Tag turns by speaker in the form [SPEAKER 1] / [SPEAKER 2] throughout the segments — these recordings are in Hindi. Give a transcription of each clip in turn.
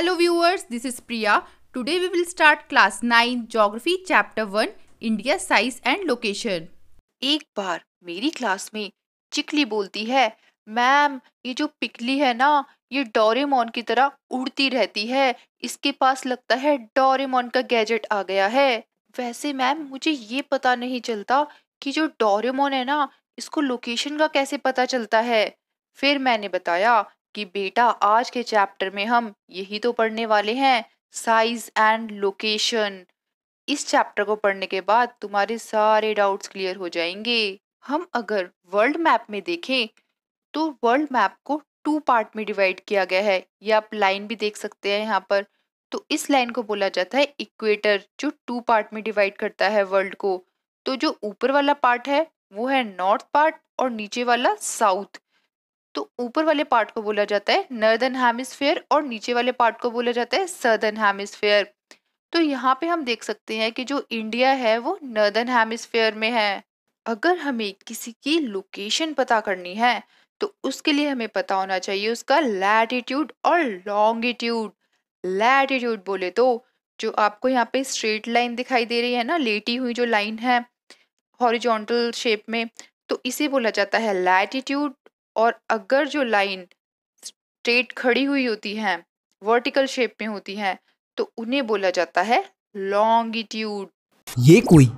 [SPEAKER 1] hello viewers this is Priya today we will start class nine Geography chapter one India size and location एक बार मेरी क्लास में चिकली बोलती है मैम ये जो पिकली है ना ये डोरेमोन की तरह उड़ती रहती है इसके पास लगता है डोरेमोन का गैजेट आ गया है वैसे मैम मुझे ये पता नहीं चलता कि जो डोरेमोन है ना इसको लोकेशन का कैसे पता चलता है फिर मैंने बताया कि बेटा आज के चैप्टर में हम यही तो पढ़ने वाले हैं साइज एंड लोकेशन इस चैप्टर को पढ़ने के बाद तुम्हारे सारे डाउट्स क्लियर हो जाएंगे हम अगर वर्ल्ड मैप में देखें तो वर्ल्ड मैप को टू पार्ट में डिवाइड किया गया है या आप लाइन भी देख सकते हैं यहाँ पर तो इस लाइन को बोला जाता है इक्वेटर जो टू पार्ट में डिवाइड करता है वर्ल्ड को तो जो ऊपर वाला पार्ट है वो है नॉर्थ पार्ट और नीचे वाला साउथ तो ऊपर वाले पार्ट को बोला जाता है नर्दर्न हेमिस्फेयर और नीचे वाले पार्ट को बोला जाता है सदर्न हेमिस्फेयर तो यहाँ पे हम देख सकते हैं कि जो इंडिया है वो नर्दर्न हेमिस्फेयर में है अगर हमें किसी की लोकेशन पता करनी है तो उसके लिए हमें पता होना चाहिए उसका लैटिट्यूड और लॉन्गिट्यूड लैटिट्यूड बोले तो जो आपको यहाँ पे स्ट्रेट लाइन दिखाई दे रही है ना लेटी हुई जो लाइन है हॉरिजॉन्टल शेप में तो इसे बोला जाता है लैटिट्यूड और अगर जो लाइन स्ट्रेट खड़ी हुई होती हैं वर्टिकल शेप में होती हैं तो उन्हें बोला जाता है लॉन्गिट्यूड ये कोई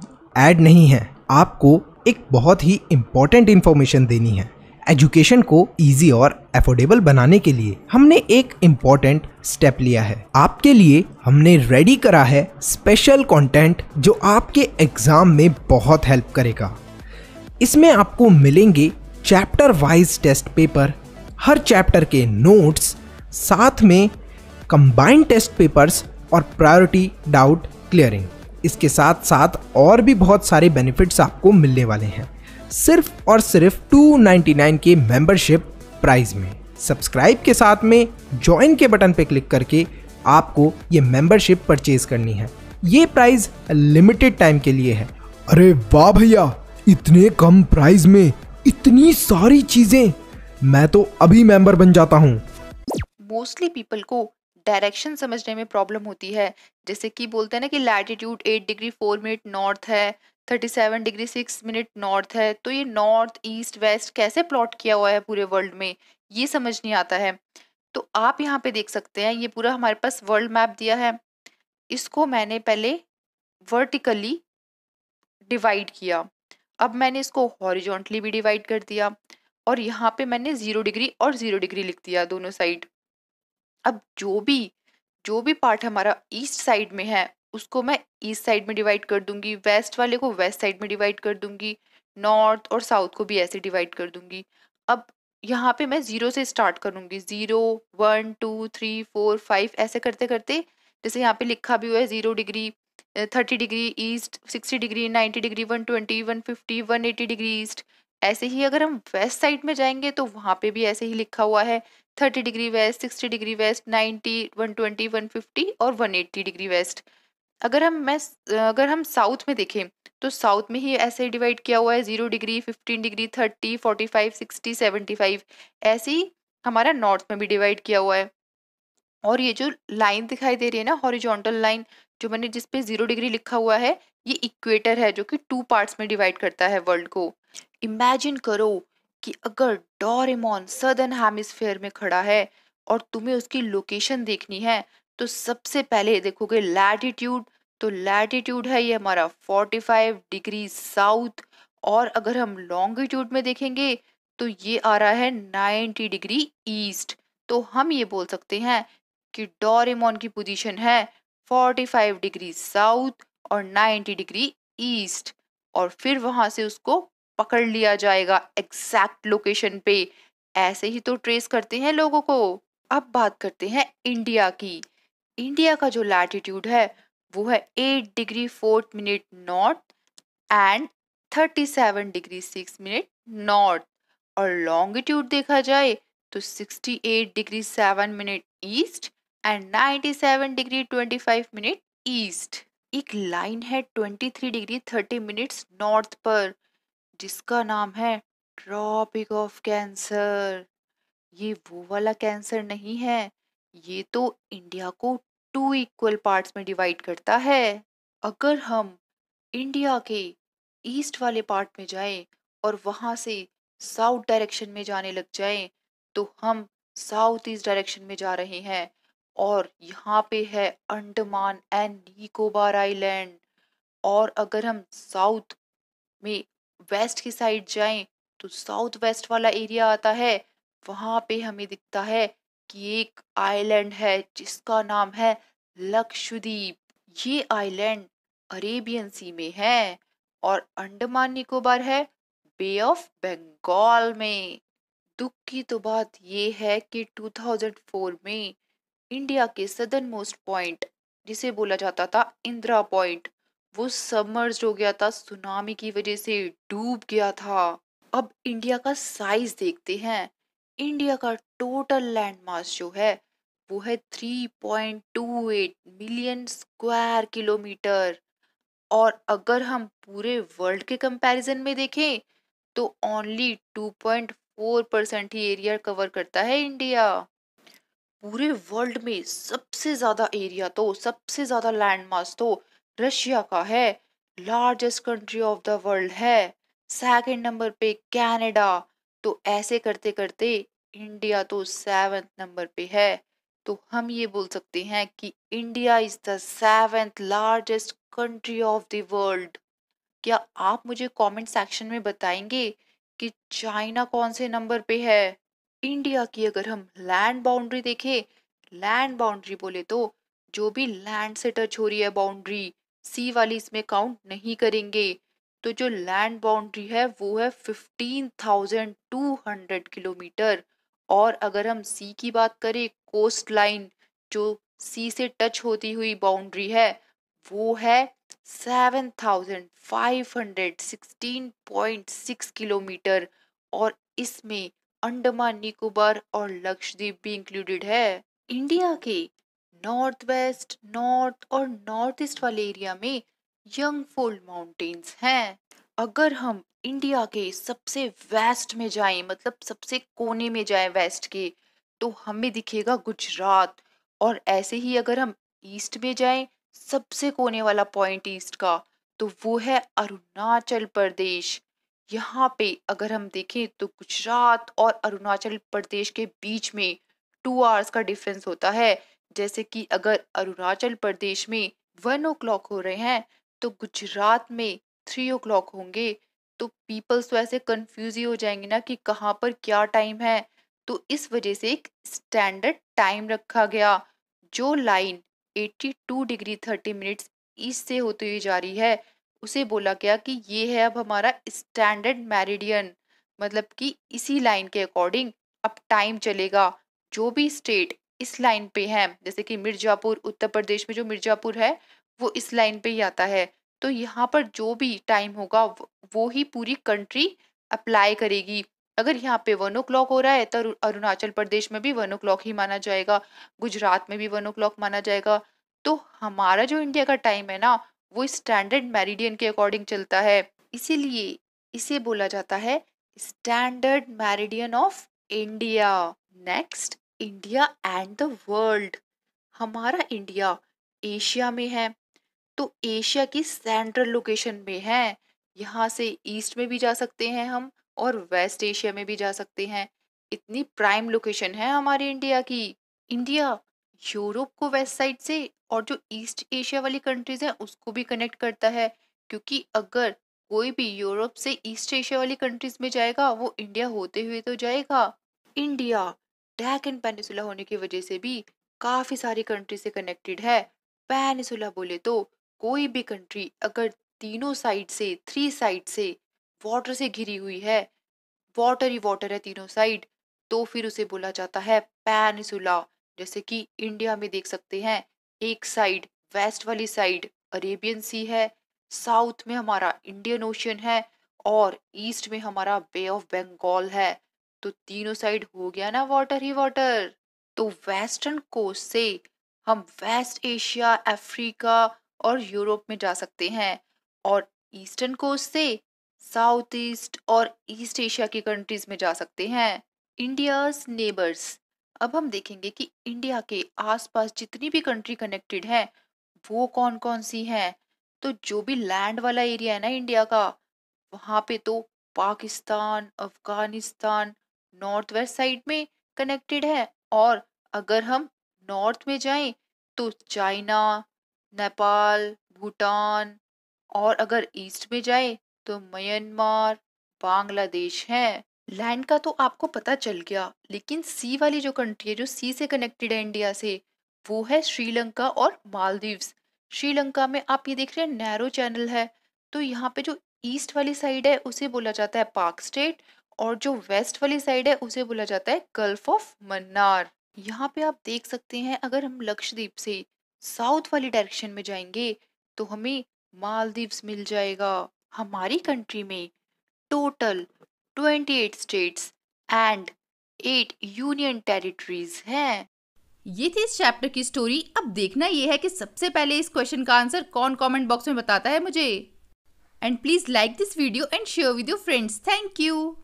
[SPEAKER 1] एड नहीं है आपको एक बहुत ही इम्पोर्टेंट इन्फॉर्मेशन देनी है एजुकेशन को इजी और एफोर्डेबल बनाने के लिए हमने एक इम्पॉर्टेंट स्टेप लिया है आपके लिए हमने रेडी करा है स्पेशल कंटेंट जो आपके एग्ज़ाम में बहुत हेल्प करेगा इसमें आपको मिलेंगे चैप्टर वाइज टेस्ट पेपर हर चैप्टर के नोट्स साथ में कंबाइंड टेस्ट पेपर्स और प्रायोरिटी डाउट क्लियरिंग इसके साथ साथ और भी बहुत सारे बेनिफिट्स आपको मिलने वाले हैं सिर्फ और सिर्फ 299 के मेंबरशिप प्राइस में सब्सक्राइब के साथ में ज्वाइन के बटन पर क्लिक करके आपको ये मेंबरशिप परचेज करनी है ये प्राइस लिमिटेड टाइम के लिए है अरे वाह भैया इतने कम प्राइस में इतनी सारी चीजें मैं तो अभी मेंबर बन जाता हूँ मोस्टली पीपल को डायरेक्शन समझने में प्रॉब्लम होती है जैसे कि बोलते हैं ना कि latitude eight degree four minute north है thirty seven degree six minute north है तो ये नॉर्थ ईस्ट वेस्ट कैसे प्लॉट किया हुआ है पूरे वर्ल्ड में ये समझ नहीं आता है तो आप यहाँ पे देख सकते हैं ये पूरा हमारे पास वर्ल्ड मैप दिया है इसको मैंने पहले वर्टिकली डिवाइड किया अब मैंने इसको हॉरिजॉन्टली भी डिवाइड कर दिया और यहाँ पे मैंने ज़ीरो डिग्री और ज़ीरो डिग्री लिख दिया दोनों साइड अब जो भी जो भी पार्ट हमारा ईस्ट साइड में है उसको मैं ईस्ट साइड में डिवाइड कर दूंगी वेस्ट वाले को वेस्ट साइड में डिवाइड कर दूंगी नॉर्थ और साउथ को भी ऐसे डिवाइड कर दूंगी अब यहाँ पे मैं ज़ीरो से स्टार्ट करूँगी zero one two three four five ऐसे करते करते जैसे यहाँ पे लिखा भी हुआ है zero degree thirty degree east sixty degree ninety degree one twenty one fifty one eighty degree east ऐसे ही अगर हम वेस्ट साइड में जाएंगे तो वहाँ पे भी ऐसे ही लिखा हुआ है thirty degree west sixty degree west ninety one twenty one fifty और वन एट्टी डिग्री वेस्ट अगर हम मैं अगर हम साउथ में देखें तो साउथ में ही ऐसे डिवाइड किया हुआ है zero degree fifteen degree thirty forty five sixty seventy five ऐसे ही हमारा नॉर्थ में भी डिवाइड किया हुआ है और ये जो लाइन दिखाई दे रही है ना हॉरिजॉन्टल लाइन जो मैंने जिस पे जीरो डिग्री लिखा हुआ है ये इक्वेटर है जो कि टू पार्ट्स में डिवाइड करता है वर्ल्ड को इमेजिन करो कि अगर डोरेमोन सदर्न हेमिस्फीयर में खड़ा है और तुम्हें उसकी लोकेशन देखनी है तो सबसे पहले देखोगे लैटिट्यूड तो लैटिट्यूड है ये हमारा 45 डिग्री साउथ और अगर हम लॉन्गिट्यूड में देखेंगे तो ये आ रहा है 90 डिग्री ईस्ट तो हम ये बोल सकते हैं कि डोरेमोन की पोजीशन है 45 डिग्री साउथ और 90 डिग्री ईस्ट और फिर वहां से उसको पकड़ लिया जाएगा एग्जैक्ट लोकेशन पे ऐसे ही तो ट्रेस करते हैं लोगों को अब बात करते हैं इंडिया की इंडिया का जो लैटिट्यूड है वो है eight degree fourth minute north and thirty seven degree six minute north और लॉन्गिट्यूड देखा जाए तो sixty eight degree seven minute east and 97 degree 25 minute east एक लाइन है 23 डिग्री 30 मिनट्स नॉर्थ पर जिसका नाम है ट्रॉपिक ऑफ कैंसर ये वो वाला कैंसर नहीं है ये तो इंडिया को टू इक्वल पार्ट्स में डिवाइड करता है अगर हम इंडिया के ईस्ट वाले पार्ट में जाएं और वहाँ से साउथ डायरेक्शन में जाने लग जाएं तो हम साउथ ईस्ट डायरेक्शन में जा रहे हैं और यहाँ पे है अंडमान एंड निकोबार आइलैंड और अगर हम साउथ में वेस्ट की साइड जाएं तो साउथ वेस्ट वाला एरिया आता है वहाँ पे हमें दिखता है कि एक आइलैंड है जिसका नाम है लक्षद्वीप ये आइलैंड अरेबियन सी में है और अंडमान निकोबार है बे ऑफ बंगाल में दुख की तो बात ये है कि 2004 में इंडिया के सदर मोस्ट पॉइंट जिसे बोला जाता था इंदिरा पॉइंट वो सबमर्ज हो गया था सुनामी की वजह से डूब गया था अब इंडिया का साइज देखते हैं इंडिया का टोटल लैंड मास जो है वो है three point two eight million square kilometre और अगर हम पूरे वर्ल्ड के कंपैरिजन में देखें तो ओनली फोर परसेंट ही एरिया कवर करता है इंडिया पूरे वर्ल्ड में सबसे ज़्यादा एरिया तो सबसे ज़्यादा लैंड तो रशिया का है largest country of the world है सेकंड नंबर पे कनाडा तो ऐसे करते करते इंडिया तो सेवेंथ नंबर पे है तो हम ये बोल सकते हैं कि India is the seventh largest country of the world क्या आप मुझे कमेंट सेक्शन में बताएंगे कि चाइना कौन से नंबर पे है इंडिया की अगर हम लैंड बाउंड्री देखें लैंड बाउंड्री बोले तो जो भी लैंड से टच हो रही है बाउंड्री सी वाली इसमें काउंट नहीं करेंगे तो जो लैंड बाउंड्री है वो है fifteen thousand two hundred kilometre और अगर हम सी की बात करें कोस्ट लाइन जो सी से टच होती हुई बाउंड्री है वो है seven thousand five hundred sixteen point six kilometre और इसमें अंडमान निकोबार और लक्षद्वीप भी इंक्लूडेड है इंडिया के नॉर्थ वेस्ट नॉर्थ और नॉर्थ ईस्ट वाले एरिया में यंग फोल्ड माउंटेन्स हैं अगर हम इंडिया के सबसे वेस्ट में जाएं मतलब सबसे कोने में जाएं वेस्ट के तो हमें दिखेगा गुजरात और ऐसे ही अगर हम ईस्ट में जाएं सबसे कोने वाला पॉइंट ईस्ट का तो वो है अरुणाचल प्रदेश यहाँ पे अगर हम देखें तो गुजरात और अरुणाचल प्रदेश के बीच में टू आवर्स का डिफरेंस होता है जैसे कि अगर अरुणाचल प्रदेश में वन ओ क्लॉक हो रहे हैं तो गुजरात में थ्री ओ क्लॉक होंगे तो पीपल्स तो ऐसे कन्फ्यूज ही हो जाएंगे ना कि कहाँ पर क्या टाइम है तो इस वजह से एक स्टैंडर्ड टाइम रखा गया जो लाइन 82 डिग्री 30 मिनट्स ईस्ट से होती हुई जा रही है उसे बोला गया कि ये है अब हमारा स्टैंडर्ड मेरिडियन मतलब कि इसी लाइन के अकॉर्डिंग अब टाइम चलेगा जो भी स्टेट इस लाइन पे है जैसे कि मिर्जापुर उत्तर प्रदेश में जो मिर्जापुर है वो इस लाइन पे ही आता है तो यहाँ पर जो भी टाइम होगा वो ही पूरी कंट्री अप्लाई करेगी अगर यहाँ पे वन ओ क्लॉक हो रहा है तो अरुणाचल प्रदेश में भी वन ओ क्लॉक ही माना जाएगा गुजरात में भी वन ओ क्लॉक माना जाएगा तो हमारा जो इंडिया का टाइम है ना वो स्टैंडर्ड मेरिडियन के अकॉर्डिंग चलता है इसीलिए इसे बोला जाता है standard meridian of India next India and the world हमारा इंडिया एशिया में है तो एशिया की सेंट्रल लोकेशन में है यहाँ से ईस्ट में भी जा सकते हैं हम और वेस्ट एशिया में भी जा सकते हैं इतनी प्राइम लोकेशन है हमारे इंडिया की इंडिया यूरोप को वेस्ट साइड से और जो ईस्ट एशिया वाली कंट्रीज हैं उसको भी कनेक्ट करता है क्योंकि अगर कोई भी यूरोप से ईस्ट एशिया वाली कंट्रीज में जाएगा वो इंडिया होते हुए तो जाएगा इंडिया डैक एंड पेनिसुला होने की वजह से भी काफ़ी सारी कंट्री से कनेक्टेड है पेनिसुला बोले तो कोई भी कंट्री अगर तीनों साइड से थ्री साइड से वाटर से घिरी हुई है वाटर ही वाटर है तीनों साइड तो फिर उसे बोला जाता है पेनिसुला जैसे कि इंडिया में देख सकते हैं एक साइड वेस्ट वाली साइड अरेबियन सी है साउथ में हमारा इंडियन ओशन है और ईस्ट में हमारा बे ऑफ बंगाल है तो तीनों साइड हो गया ना वाटर ही वाटर तो वेस्टर्न कोस्ट से हम वेस्ट एशिया अफ्रीका और यूरोप में जा सकते हैं और ईस्टर्न कोस्ट से साउथ ईस्ट और ईस्ट एशिया की कंट्रीज में जा सकते हैं इंडियाज नेबर्स अब हम देखेंगे कि इंडिया के आसपास जितनी भी कंट्री कनेक्टेड हैं वो कौन कौन सी हैं तो जो भी लैंड वाला एरिया है ना इंडिया का वहाँ पे तो Pakistan Afghanistan north west side में कनेक्टेड है और अगर हम नॉर्थ में जाएं तो चाइना नेपाल भूटान और अगर ईस्ट में जाए तो म्यांमार बांग्लादेश हैं लैंड का तो आपको पता चल गया लेकिन सी वाली जो कंट्री है जो सी से कनेक्टेड है इंडिया से वो है श्रीलंका और मालदीव्स श्रीलंका में आप ये देख रहे हैं नैरो चैनल है तो यहाँ पे जो ईस्ट वाली साइड है उसे बोला जाता है पाक स्टेट और जो वेस्ट वाली साइड है उसे बोला जाता है गल्फ ऑफ मन्नार यहाँ पे आप देख सकते हैं अगर हम लक्षद्वीप से साउथ वाली डायरेक्शन में जाएंगे तो हमें मालदीव्स मिल जाएगा हमारी कंट्री में total 28 states and 8 union territories हैं ये थी इस चैप्टर की स्टोरी अब देखना यह है कि सबसे पहले इस क्वेश्चन का आंसर कौन कमेंट बॉक्स में बताता है मुझे and please like this video and share with your friends thank you